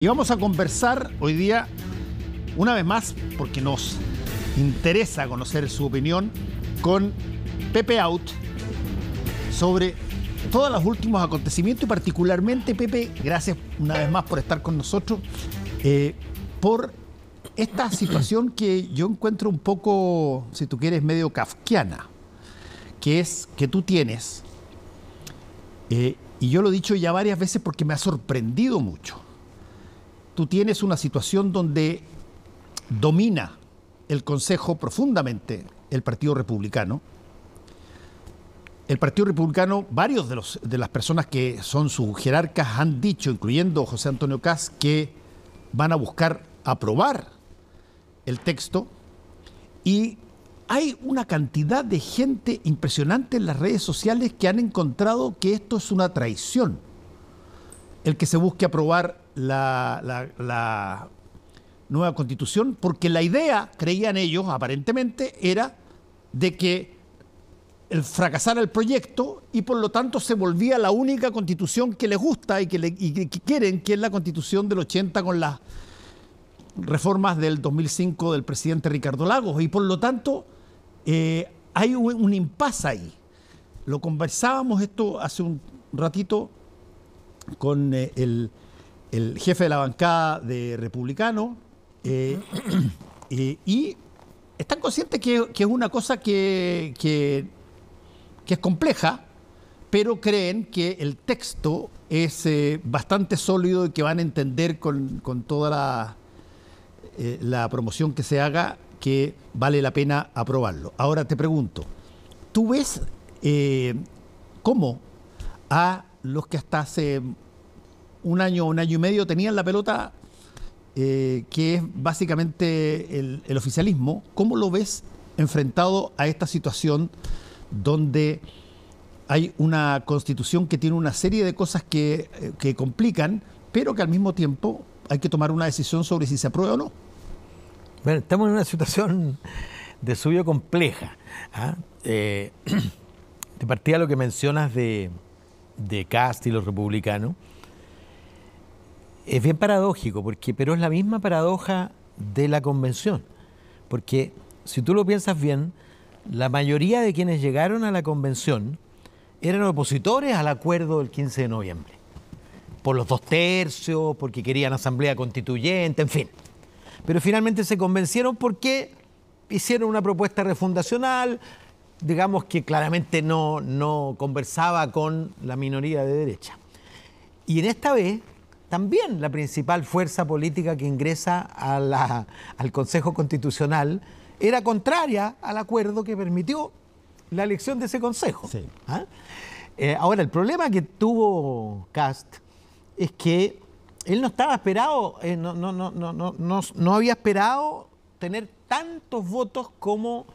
Y vamos a conversar hoy día, una vez más, porque nos interesa conocer su opinión, con Pepe Out sobre todos los últimos acontecimientos y particularmente, Pepe, gracias una vez más por estar con nosotros, eh, por esta situación que yo encuentro un poco, si tú quieres, medio kafkiana, que es que tú tienes, eh, y yo lo he dicho ya varias veces porque me ha sorprendido mucho tú tienes una situación donde domina el Consejo profundamente el Partido Republicano. El Partido Republicano, varios de, las personas que son sus jerarcas han dicho, incluyendo José Antonio Cas, que van a buscar aprobar el texto y hay una cantidad de gente impresionante en las redes sociales que han encontrado que esto es una traición. El que se busque aprobar la, nueva constitución, porque la idea, creían ellos aparentemente, era de que el fracasara el proyecto y por lo tanto se volvía la única constitución que les gusta y que, quieren, que es la constitución del 80 con las reformas del 2005 del presidente Ricardo Lagos. Y por lo tanto eh, hay un, impasse ahí. Lo conversábamos esto hace un ratito con eh, el el jefe de la bancada de republicano, eh, eh, y están conscientes que, es una cosa que, que, es compleja, pero creen que el texto es eh, bastante sólido y que van a entender con, con toda la, la promoción que se haga que vale la pena aprobarlo. Ahora te pregunto, ¿tú ves cómo a los que hasta hace un año, un año y medio tenían la pelota, eh, que es básicamente el, oficialismo, ¿cómo lo ves enfrentado a esta situación donde hay una constitución que tiene una serie de cosas que, eh, que complican, pero que al mismo tiempo hay que tomar una decisión sobre si se aprueba o no? Bueno, estamos en una situación de suyo compleja. ¿ah? Eh, de partida lo que mencionas de, de Cast y los es bien paradójico, porque, pero es la misma paradoja de la convención. Porque si tú lo piensas bien, la mayoría de quienes llegaron a la convención eran opositores al acuerdo del 15 de noviembre. Por los dos tercios, porque querían asamblea constituyente, en fin. Pero finalmente se convencieron porque hicieron una propuesta refundacional, digamos que claramente no, no conversaba con la minoría de derecha. Y en esta vez también la principal fuerza política que ingresa al Consejo Constitucional era contraria al acuerdo que permitió la elección de ese Consejo. ¿Ah? Eh, ahora, el problema que tuvo Cast es que él no estaba esperado, eh, no, no, no, no, había esperado tener tantos votos como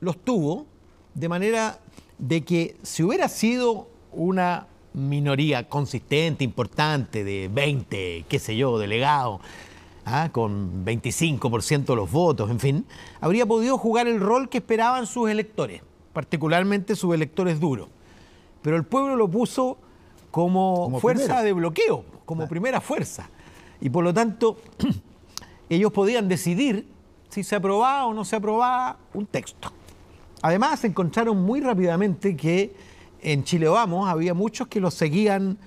los tuvo, de manera de que si hubiera sido una minoría consistente, importante, de 20, qué sé yo, delegados, ¿ah? con 25% de los votos, en fin, habría podido jugar el rol que esperaban sus electores, particularmente sus electores duros. Pero el pueblo lo puso como, fuerza de bloqueo, como ah. primera fuerza. Y por lo tanto, ellos podían decidir si se aprobaba o no se aprobaba un texto. Además, encontraron muy rápidamente que en Chile Vamos había muchos que lo seguían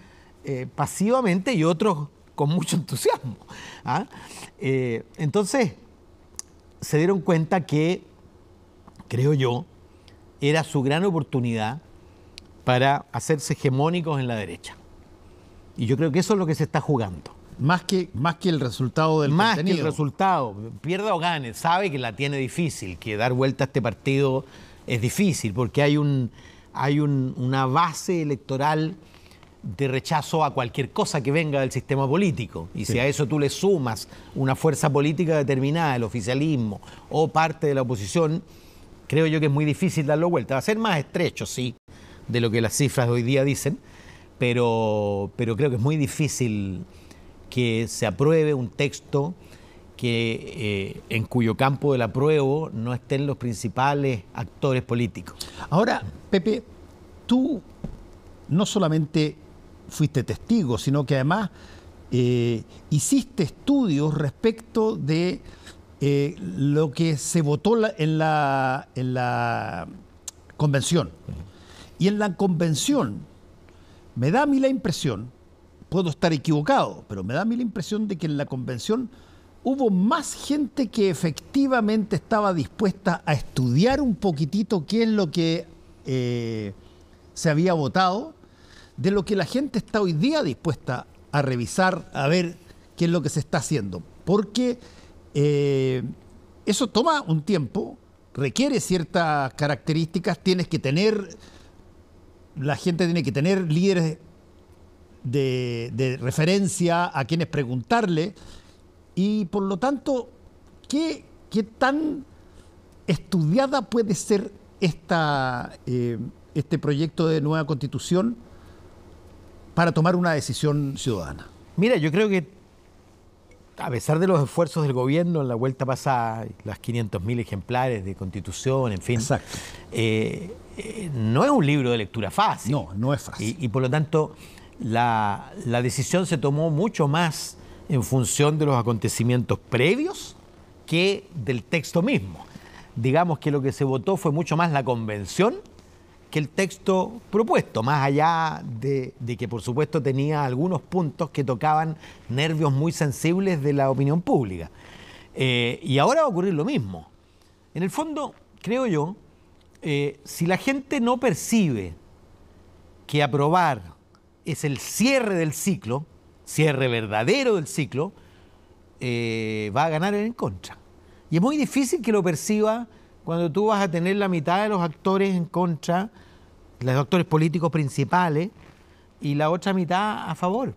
eh, pasivamente y otros con mucho entusiasmo. ¿ah? Eh, entonces, se dieron cuenta que, creo yo, era su gran oportunidad para hacerse hegemónicos en la derecha. Y yo creo que eso es lo que se está jugando. Más que, más que el resultado del Más que el resultado. Pierda o gane, sabe que la tiene difícil, que dar vuelta a este partido es difícil, porque hay un hay una base electoral de rechazo a cualquier cosa que venga del sistema político. Y si a eso tú le sumas una fuerza política determinada, el oficialismo o parte de la oposición, creo yo que es muy difícil darlo vuelta. Va a ser más estrecho, sí, de lo que las cifras de hoy día dicen, pero, pero creo que es muy difícil que se apruebe un texto que eh, en cuyo campo del apruebo no estén los principales actores políticos. Ahora, Pepe, tú no solamente fuiste testigo, sino que además eh, hiciste estudios respecto de eh, lo que se votó en, la, en la convención. Y en la convención me da a mí la impresión, puedo estar equivocado, pero me da a mí la impresión de que en la convención hubo más gente que efectivamente estaba dispuesta a estudiar un poquitito qué es lo que eh, se había votado, de lo que la gente está hoy día dispuesta a revisar, a ver qué es lo que se está haciendo. Porque eh, eso toma un tiempo, requiere ciertas características, tienes que tener, la gente tiene que tener líderes de referencia a quienes preguntarle y por lo tanto, ¿qué, tan estudiada puede ser esta, eh, este proyecto de nueva constitución para tomar una decisión ciudadana? Mira, yo creo que a pesar de los esfuerzos del gobierno en la vuelta pasada, las 500.000 ejemplares de constitución, en fin, eh, eh, no es un libro de lectura fácil. No, no es fácil. Y, por lo tanto, la, la decisión se tomó mucho más en función de los acontecimientos previos que del texto mismo. Digamos que lo que se votó fue mucho más la convención que el texto propuesto, más allá de, que por supuesto tenía algunos puntos que tocaban nervios muy sensibles de la opinión pública. Eh, y ahora va a ocurrir lo mismo. En el fondo, creo yo, eh, si la gente no percibe que aprobar es el cierre del ciclo, cierre verdadero del ciclo, eh, va a ganar en contra. Y es muy difícil que lo perciba cuando tú vas a tener la mitad de los actores en contra, los actores políticos principales, y la otra mitad a favor.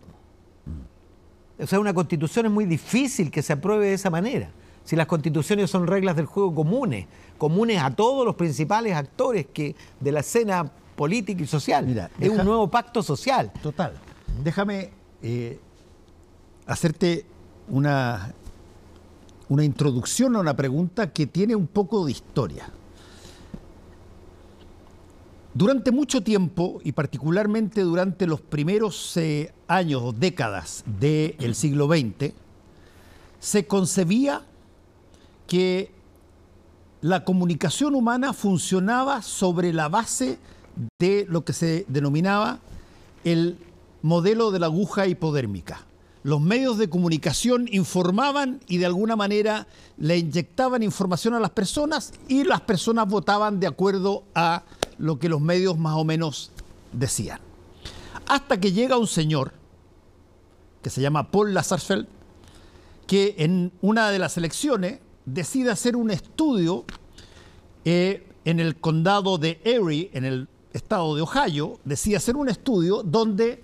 O sea, una constitución es muy difícil que se apruebe de esa manera. Si las constituciones son reglas del juego comunes, comunes a todos los principales actores que, de la escena política y social. Mira, es un nuevo pacto social. Total. Déjame eh, hacerte una, una introducción a una pregunta que tiene un poco de historia. Durante mucho tiempo, y particularmente durante los primeros eh, años o décadas del siglo XX, se concebía que la comunicación humana funcionaba sobre la base de lo que se denominaba el modelo de la aguja hipodérmica. Los medios de comunicación informaban y de alguna manera le inyectaban información a las personas y las personas votaban de acuerdo a lo que los medios más o menos decían. Hasta que llega un señor que se llama Paul Lazarfeld, que en una de las elecciones decide hacer un estudio eh, en el condado de Erie, en el estado de Ohio, decide hacer un estudio donde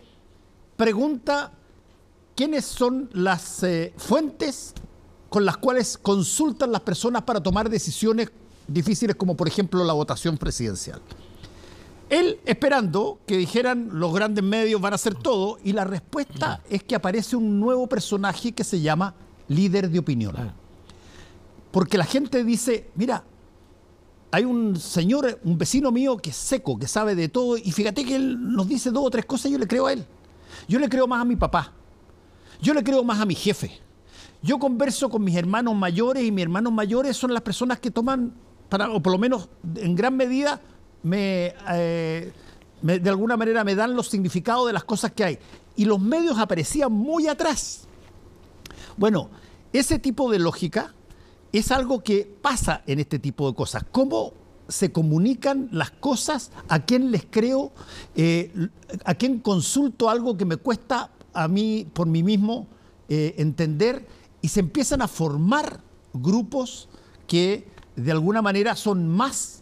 pregunta quiénes son las eh, fuentes con las cuales consultan las personas para tomar decisiones difíciles como por ejemplo la votación presidencial. Él esperando que dijeran los grandes medios van a hacer todo y la respuesta es que aparece un nuevo personaje que se llama líder de opinión. Porque la gente dice, mira, hay un señor, un vecino mío que es seco, que sabe de todo y fíjate que él nos dice dos o tres cosas y yo le creo a él. Yo le creo más a mi papá. Yo le creo más a mi jefe. Yo converso con mis hermanos mayores y mis hermanos mayores son las personas que toman, para, o por lo menos en gran medida, me, eh, de alguna manera me dan los significados de las cosas que hay. Y los medios aparecían muy atrás. Bueno, ese tipo de lógica es algo que pasa en este tipo de cosas. ¿Cómo se comunican las cosas, a quién les creo, eh, a quién consulto algo que me cuesta a mí por mí mismo eh, entender y se empiezan a formar grupos que de alguna manera son más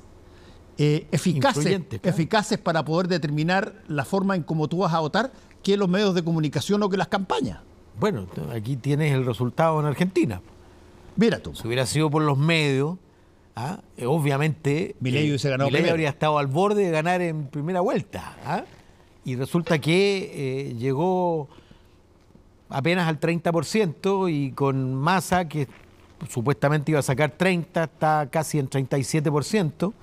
eh, eficaces, eficaces para poder determinar la forma en cómo tú vas a votar que los medios de comunicación o que las campañas. Bueno, aquí tienes el resultado en Argentina. Mira tú. Si hubiera sido por los medios, ¿Ah? Eh, obviamente, Milei eh, habría estado al borde de ganar en primera vuelta. ¿ah? Y resulta que eh, llegó apenas al 30% y con Massa, que supuestamente iba a sacar 30, está casi en 37%,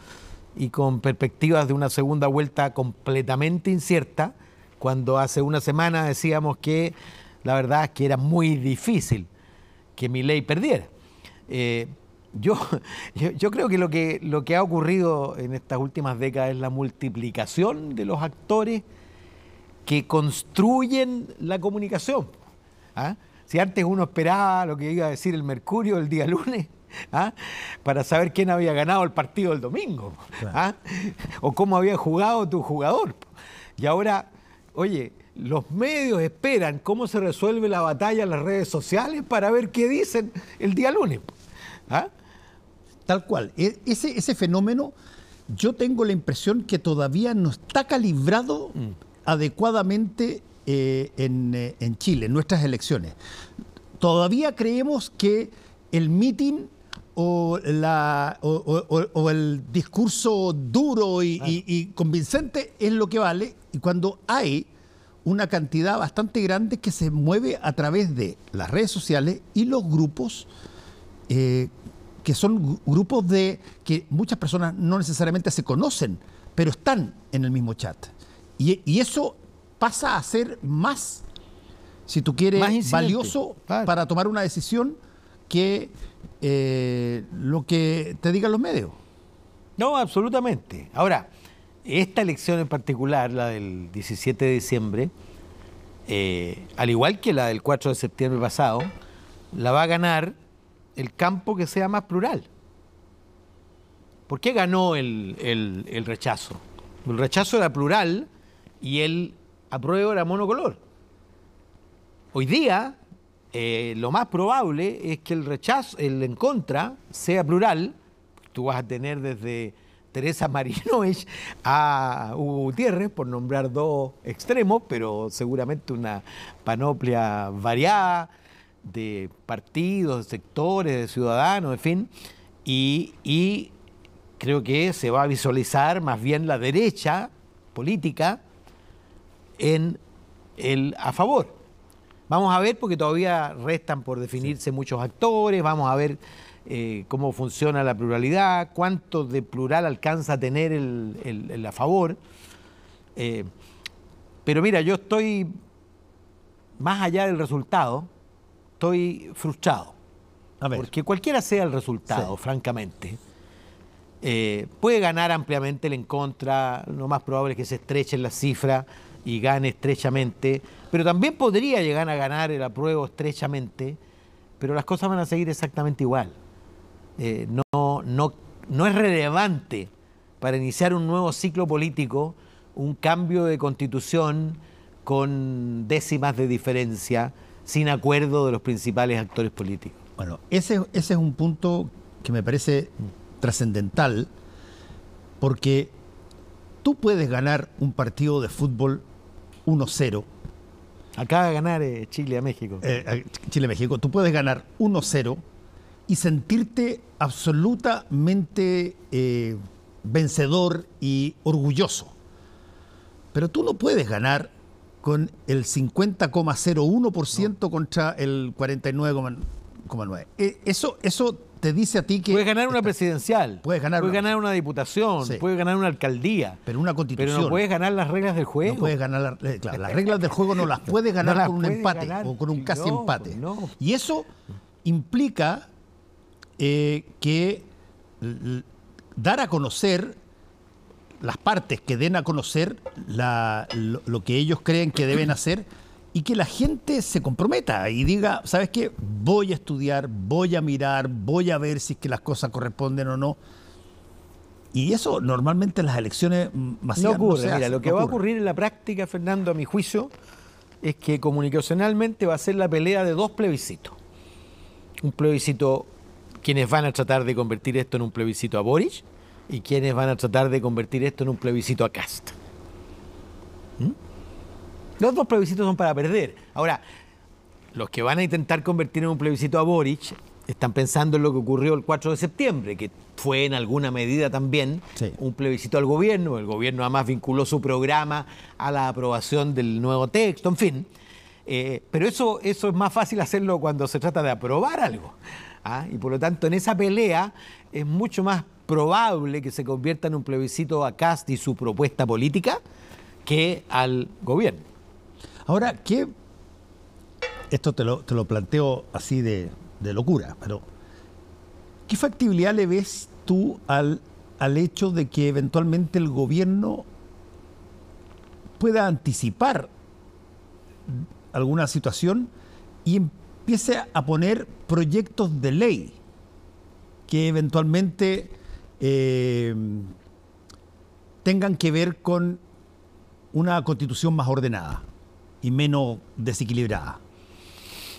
y con perspectivas de una segunda vuelta completamente incierta, cuando hace una semana decíamos que la verdad es que era muy difícil que Milei perdiera. Yo, yo, creo que lo, que lo que ha ocurrido en estas últimas décadas es la multiplicación de los actores que construyen la comunicación. ¿ah? Si antes uno esperaba lo que iba a decir el Mercurio el día lunes, ¿ah? para saber quién había ganado el partido el domingo ¿ah? o cómo había jugado tu jugador. Y ahora, oye, los medios esperan cómo se resuelve la batalla en las redes sociales para ver qué dicen el día lunes tal cual. E, ese, ese fenómeno yo tengo la impresión que todavía no está calibrado mm. adecuadamente eh, eh, en, Chile, en nuestras elecciones. Todavía creemos que el mitin o, o, el discurso duro y, convincente es lo que vale, y cuando hay una cantidad bastante grande que se mueve a través de las redes sociales y los grupos eh, que son grupos de que muchas personas no necesariamente se conocen, pero están en el mismo chat. Y, eso pasa a ser más, si tú quieres, valioso para tomar una decisión que eh, lo que te digan los medios. No, absolutamente. Ahora, esta elección en particular, la del 17 de diciembre, eh, al igual que la del 4 de septiembre pasado, la va a ganar el campo que sea más plural. ¿Por qué ganó el, rechazo? El rechazo era plural y el apruebo era monocolor. Hoy día, eh, lo más probable es que el rechazo, el en contra, sea plural. Tú vas a tener desde Teresa Marinovich a Hugo Gutiérrez, por nombrar dos extremos, pero seguramente una panoplia variada de partidos, de sectores, de ciudadanos, en fin, y, creo que se va a visualizar más bien la derecha política en el a favor. Vamos a ver, porque todavía restan por definirse muchos actores, vamos a ver eh, cómo funciona la pluralidad, cuánto de plural alcanza a tener el, a favor. Eh, pero mira, yo estoy más allá del resultado, estoy frustrado. Porque cualquiera sea el resultado, francamente, eh, puede ganar ampliamente el en contra, lo más probable es que se estreche la cifra y gane estrechamente, pero también podría llegar a ganar el apruebo estrechamente, pero las cosas van a seguir exactamente igual. Eh, no, no, no es relevante para iniciar un nuevo ciclo político un cambio de constitución con décimas de diferencia sin acuerdo de los principales actores políticos. Bueno, ese, ese es un punto que me parece trascendental, porque tú puedes ganar un partido de fútbol 1-0. Acaba de ganar eh, Chile a México. Eh, Chile a México. Tú puedes ganar 1-0 y sentirte absolutamente eh, vencedor y orgulloso. Pero tú no puedes ganar con el 50,01% contra el 49,9%. Eh, eso, eso te dice a ti que... Puedes ganar una presidencial, puedes ganar, una, ganar una diputación, puedes ganar una alcaldía. Pero una constitución. Pero no puedes ganar las reglas del juego. No puedes ganar eh, las reglas del juego, no las puedes ganar con un empate o con un casi empate. Y eso implica eh, que dar a conocer las partes que den a conocer lo, que ellos creen que deben hacer y que la gente se comprometa y diga, ¿sabes qué? Voy a estudiar, voy a mirar, voy a ver si es que las cosas corresponden o no. Y eso normalmente en las elecciones masivas no lo que va a ocurrir en la práctica, Fernando, a mi juicio, es que comunicacionalmente va a ser la pelea de dos plebiscitos. Un plebiscito, quienes van a tratar de convertir esto en un plebiscito a Boric, y quiénes van a tratar de convertir esto en un plebiscito a casta. ¿Mm? Los dos plebiscitos son para perder. Ahora, los que van a intentar convertir en un plebiscito a Boric están pensando en lo que ocurrió el 4 de septiembre, que fue en alguna medida también un plebiscito al gobierno. El gobierno además vinculó su programa a la aprobación del nuevo texto, en fin. Eh, pero eso, eso es más fácil hacerlo cuando se trata de aprobar algo. ¿ah? Y por lo tanto, en esa pelea es mucho más probable que se convierta en un plebiscito a Cast y su propuesta política que al gobierno. Ahora, ¿qué? Esto te lo, planteo así de, locura, pero ¿qué factibilidad le ves tú al, al hecho de que eventualmente el gobierno pueda anticipar alguna situación y empiece a poner proyectos de ley que eventualmente eh, tengan que ver con una constitución más ordenada y menos desequilibrada.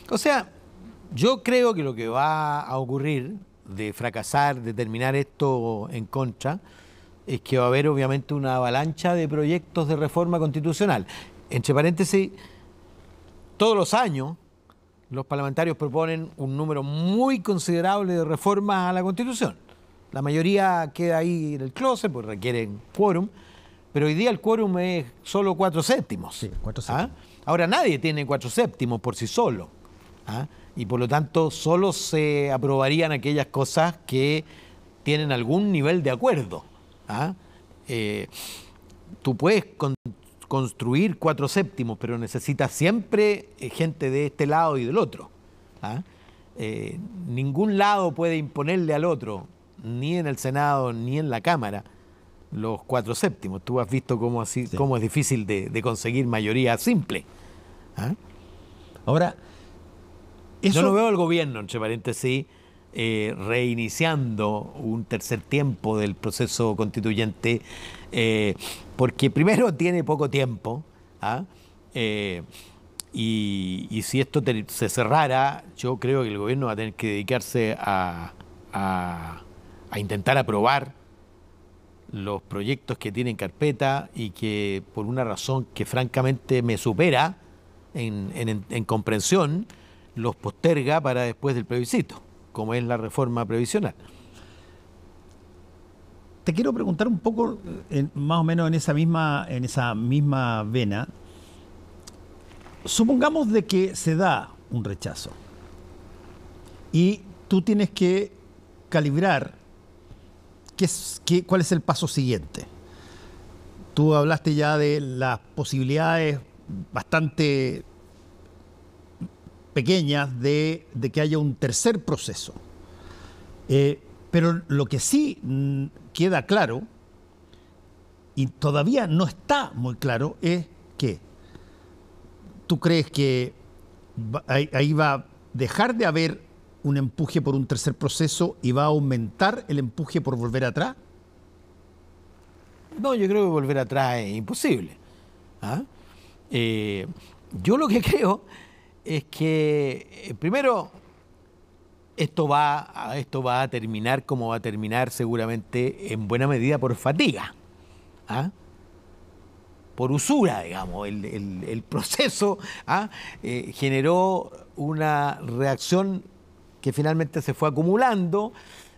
O sea, yo creo que lo que va a ocurrir de fracasar, de terminar esto en contra, es que va a haber obviamente una avalancha de proyectos de reforma constitucional. Entre paréntesis, todos los años los parlamentarios proponen un número muy considerable de reformas a la Constitución. La mayoría queda ahí en el closet, pues requieren quórum, pero hoy día el quórum es solo cuatro séptimos. Sí, cuatro ¿ah? séptimos. Ahora nadie tiene cuatro séptimos por sí solo. ¿ah? Y por lo tanto, solo se aprobarían aquellas cosas que tienen algún nivel de acuerdo. ¿ah? Eh, tú puedes construir cuatro séptimos, pero necesitas siempre eh, gente de este lado y del otro. Eh, ningún lado puede imponerle al otro ni en el Senado, ni en la Cámara, los cuatro séptimos. Tú has visto cómo, así, es difícil de, conseguir mayoría simple. ¿ah? Ahora, yo no veo al gobierno, entre paréntesis, eh, reiniciando un tercer tiempo del proceso constituyente, eh, porque primero tiene poco tiempo, ¿ah? eh, y, si esto se cerrara, yo creo que el gobierno va a tener que dedicarse a a intentar aprobar los proyectos que tienen carpeta y que por una razón que francamente me supera en, comprensión, los posterga para después del plebiscito, como es la reforma previsional. Te quiero preguntar un poco, eh, más o menos en esa misma, en esa misma vena. Supongamos de que se da un rechazo y tú tienes que calibrar ¿cuál es el paso siguiente? Tú hablaste ya de las posibilidades bastante pequeñas de, que haya un tercer proceso. Eh, pero lo que sí mm, queda claro, y todavía no está muy claro, es que tú crees que ahí va a dejar de haber un empuje por un tercer proceso y va a aumentar el empuje por volver atrás? No, yo creo que volver atrás es imposible. ¿ah? Eh, yo lo que creo es que, eh, primero, esto va, esto va a terminar como va a terminar seguramente en buena medida por fatiga, ¿ah? por usura, digamos. El, proceso ¿ah? eh, generó una reacción que finalmente se fue acumulando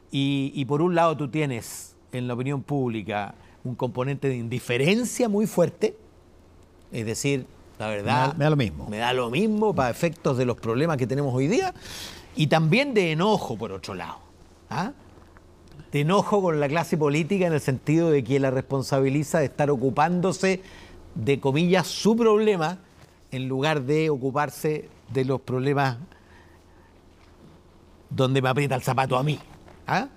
y, por un lado tú tienes en la opinión pública un componente de indiferencia muy fuerte, es decir, la verdad. Me da, lo mismo. Me da lo mismo para efectos de los problemas que tenemos hoy día. Y también de enojo, por otro lado. ¿ah? De enojo con la clase política en el sentido de que la responsabiliza de estar ocupándose de, comillas, su problema en lugar de ocuparse de los problemas donde me aprieta el zapato a mí. ¿Ah?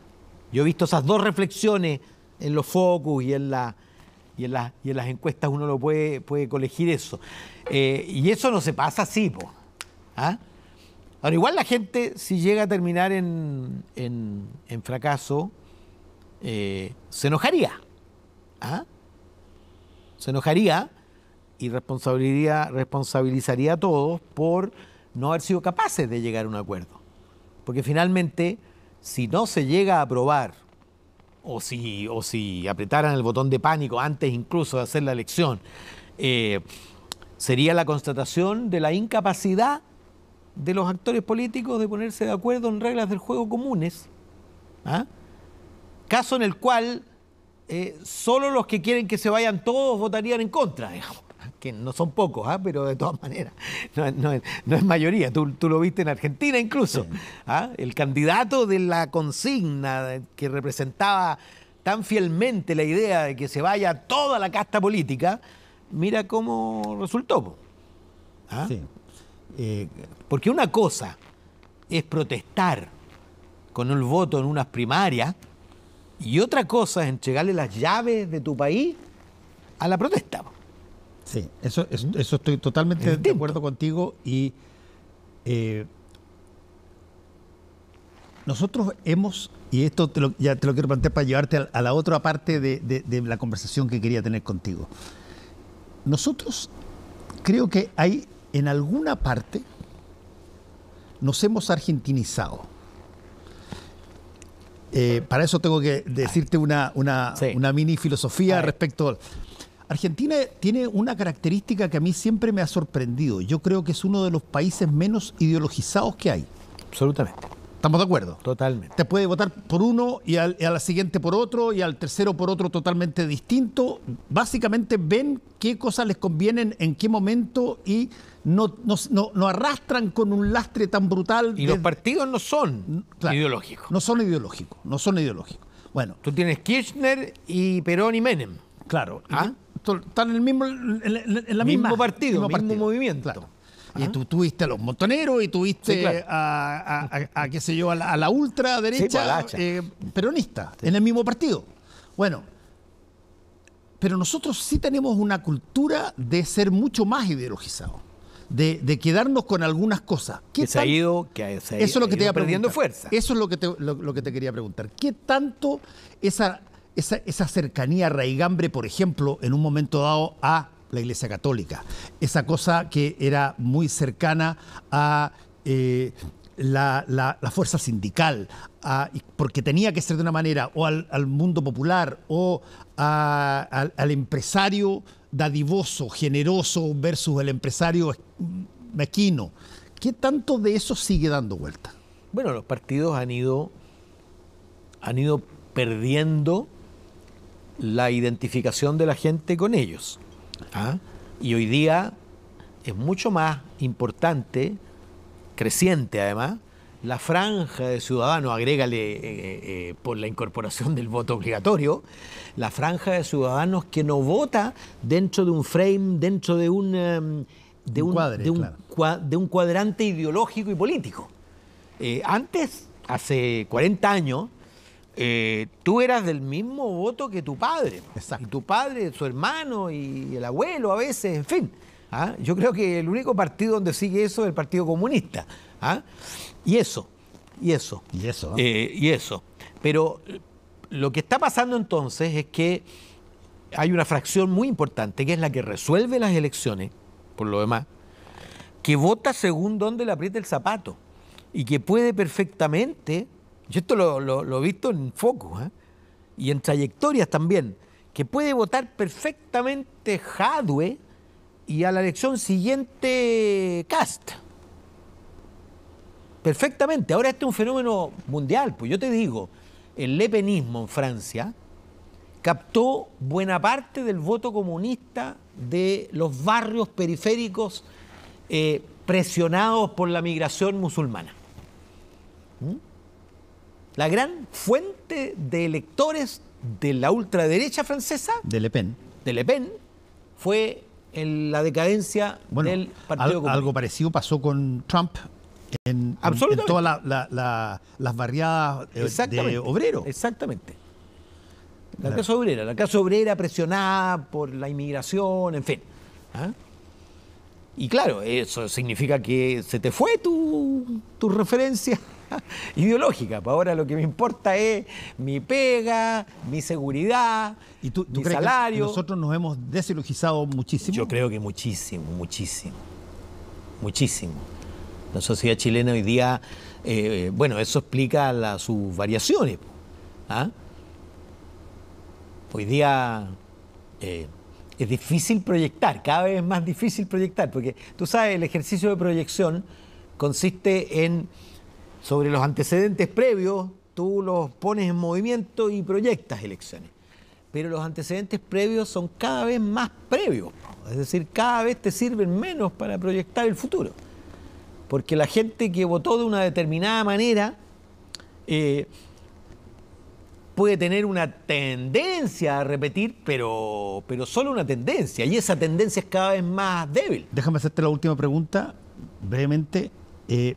Yo he visto esas dos reflexiones en los focus y en, la, y en, y en las encuestas, uno lo puede, puede colegir eso. Eh, y eso no se pasa así, ¿Ah? Ahora, igual la gente, si llega a terminar en, en, fracaso, eh, se enojaría. ¿Ah? Se enojaría y responsabilizaría, responsabilizaría a todos por no haber sido capaces de llegar a un acuerdo. Porque finalmente, si no se llega a aprobar, o si, o si apretaran el botón de pánico antes incluso de hacer la elección, eh, sería la constatación de la incapacidad de los actores políticos de ponerse de acuerdo en reglas del juego comunes. ¿ah? Caso en el cual eh, solo los que quieren que se vayan todos votarían en contra, no son pocos, ¿ah? pero de todas maneras, no, es mayoría. Tú, lo viste en Argentina incluso. ¿ah? El candidato de la consigna que representaba tan fielmente la idea de que se vaya toda la casta política, mira cómo resultó. ¿ah? Eh, porque una cosa es protestar con el voto en unas primarias y otra cosa es entregarle las llaves de tu país a la protesta. Sí, eso, mm. eso, estoy totalmente de acuerdo contigo y eh, nosotros hemos, y esto ya te lo quiero plantear para llevarte a, la otra parte de, la conversación que quería tener contigo. Nosotros creo que hay en alguna parte, nos hemos argentinizado. Eh, para eso tengo que decirte una, una mini filosofía respecto Argentina tiene una característica que a mí siempre me ha sorprendido. Yo creo que es uno de los países menos ideologizados que hay. Absolutamente. ¿Estamos de acuerdo? Totalmente. Te puede votar por uno y, al, a la siguiente por otro y al tercero por otro totalmente distinto. Básicamente ven qué cosas les convienen, en qué momento y no, no, arrastran con un lastre tan brutal. Y los partidos no son ideológicos. No son ideológicos, no son ideológicos. Bueno. Tú tienes Kirchner y Perón y Menem. Claro. ¿Ah? están en el mismo, en, en, mismo mismo, mismo movimiento. Y tú tuviste a los montoneros y tuviste a, qué sé yo, a la, ultraderecha pues, eh, peronista en el mismo partido. Bueno, pero nosotros sí tenemos una cultura de ser mucho más ideologizados. De, quedarnos con algunas cosas. que se ha ido, que ha ido, eso es lo que te perdiendo fuerza. Eso es lo que te quería preguntar. ¿Qué tanto esa esa, cercanía raigambre, por ejemplo, en un momento dado a la Iglesia Católica, esa cosa que era muy cercana a eh, la, fuerza sindical, porque tenía que ser de una manera, o al, mundo popular, o al, empresario dadivoso, generoso, versus el empresario mequino. ¿Qué tanto de eso sigue dando vuelta? Bueno, los partidos han ido, han ido perdiendo la identificación de la gente con ellos. Ah. Y hoy día es mucho más importante, creciente además, la franja de ciudadanos, agrégale eh, eh, eh, por la incorporación del voto obligatorio, la franja de ciudadanos que no vota dentro de un frame, dentro de un, de, un, cuadrante ideológico y político. antes, hace 40 años, eh, tú eras del mismo voto que tu padre. Y tu padre, su hermano y el abuelo a veces, en fin. ¿ah? Yo creo que el único partido donde sigue eso es el Partido Comunista. ¿ah? Y eso, y eso. Y eso. Eh, y eso. Pero lo que está pasando entonces es que hay una fracción muy importante, que es la que resuelve las elecciones, por lo demás, que vota según donde le apriete el zapato y que puede perfectamente yo esto lo, lo, he visto en foco ¿eh? y en trayectorias también, que puede votar perfectamente Jadwe y a la elección siguiente Cast. Perfectamente. Ahora este es un fenómeno mundial, pues yo te digo, el lepenismo en Francia captó buena parte del voto comunista de los barrios periféricos eh, presionados por la migración musulmana. ¿Mm? la gran fuente de electores de la ultraderecha francesa. De Le Pen. De Le Pen fue en la decadencia del Partido Algo parecido pasó con Trump en, todas las barriadas eh, de obrero. Exactamente. La casa obrera, la casa obrera presionada por la inmigración, en fin. ¿ah? Y claro, eso significa que se te fue tu, tu referencia ideológica. Pues ahora lo que me importa es mi pega, mi seguridad, ¿Y tú, mi salario. Que nosotros nos hemos desilogizado muchísimo. Yo creo que muchísimo, muchísimo. Muchísimo. La sociedad chilena hoy día, eh, bueno, eso explica sus variaciones. ¿ah? Hoy día. Eh, es difícil proyectar, cada vez es más difícil proyectar, porque tú sabes, el ejercicio de proyección consiste en sobre los antecedentes previos, tú los pones en movimiento y proyectas elecciones. Pero los antecedentes previos son cada vez más previos, es decir, cada vez te sirven menos para proyectar el futuro. Porque la gente que votó de una determinada manera eh, puede tener una tendencia a repetir, pero, pero solo una tendencia, y esa tendencia es cada vez más débil. Déjame hacerte la última pregunta, brevemente. Eh,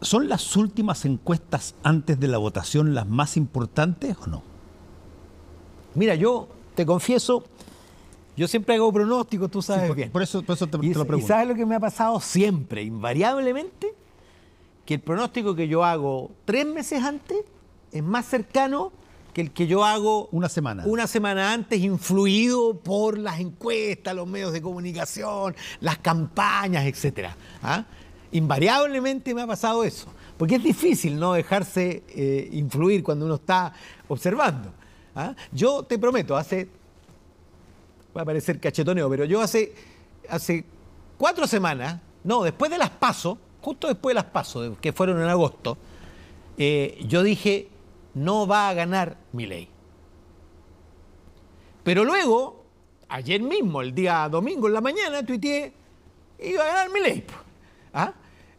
¿Son las últimas encuestas antes de la votación las más importantes o no? Mira, yo te confieso, yo siempre hago pronósticos, tú sabes bien. Por eso, te, lo pregunto. Y sabes lo que me ha pasado siempre, invariablemente, que el pronóstico que yo hago tres meses antes es más cercano que el que yo hago una semana. Una semana antes, influido por las encuestas, los medios de comunicación, las campañas, etcétera. ¿Ah? Invariablemente me ha pasado eso, porque es difícil no dejarse eh, influir cuando uno está observando. ¿ah? Yo te prometo, hace, va a parecer cachetoneo, pero yo hace, hace cuatro semanas, no, después de las pasos, justo después de las pasos, que fueron en agosto, eh, yo dije, no va a ganar mi ley. Pero luego, ayer mismo, el día domingo en la mañana, tuiteé, iba a ganar mi ley. ¿Ah?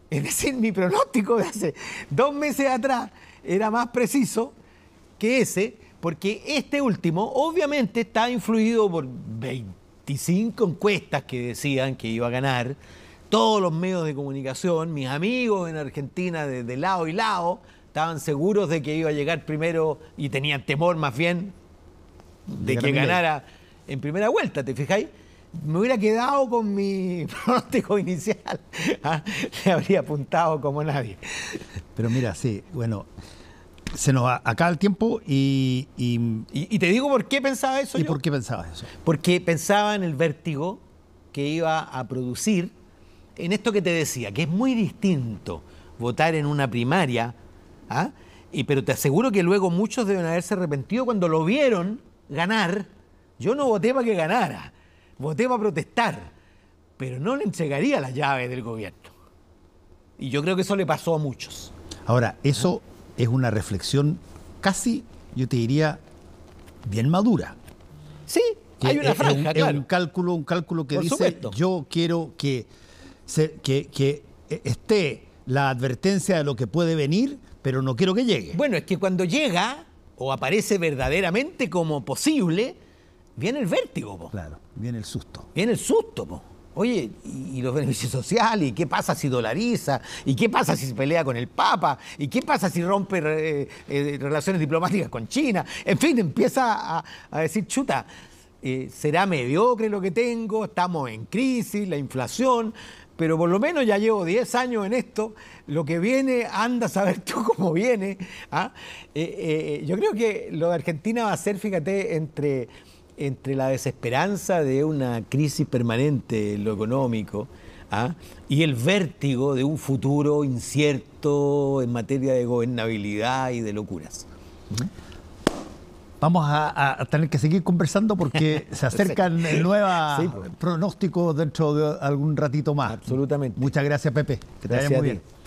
Es decir, mi pronóstico de hace dos meses atrás era más preciso que ese, porque este último obviamente está influido por 25 encuestas que decían que iba a ganar, todos los medios de comunicación, mis amigos en Argentina de, lado y lado, estaban seguros de que iba a llegar primero y tenían temor más bien de que ganara en primera vuelta, ¿te fijáis? me hubiera quedado con mi pronóstico inicial. ¿ah? Le habría apuntado como nadie. Pero mira, sí, bueno, se nos acaba el tiempo y y, te digo por qué pensaba eso. ¿Y por qué pensaba eso? Porque pensaba en el vértigo que iba a producir en esto que te decía, que es muy distinto votar en una primaria, ¿ah? y, pero te aseguro que luego muchos deben haberse arrepentido cuando lo vieron ganar. Yo no voté para que ganara voté para protestar, pero no le entregaría la llave del gobierno. Y yo creo que eso le pasó a muchos. Ahora, eso es una reflexión casi, yo te diría, bien madura. Sí, hay una franja, es un, cálculo, un cálculo que dice, yo quiero que esté la advertencia de lo que puede venir, pero no quiero que llegue. Bueno, es que cuando llega o aparece verdaderamente como posible, viene el vértigo, po. Claro, viene el susto. Viene el susto, po. Oye, ¿y los beneficios sociales? ¿Y qué pasa si dolariza? ¿Y qué pasa si se pelea con el Papa? ¿Y qué pasa si rompe eh, eh, relaciones diplomáticas con China? En fin, empieza a, decir, chuta, eh, será mediocre lo que tengo, estamos en crisis, la inflación, pero por lo menos ya llevo 10 años en esto, lo que viene, anda a saber tú cómo viene. ¿ah? yo creo que lo de Argentina va a ser, fíjate, entre entre la desesperanza de una crisis permanente en lo económico ¿ah? y el vértigo de un futuro incierto en materia de gobernabilidad y de locuras. Vamos a, tener que seguir conversando porque se acercan nuevas pues. nuevos pronósticos dentro de algún ratito más. Absolutamente. Muchas gracias, Pepe. Que te gracias muy bien.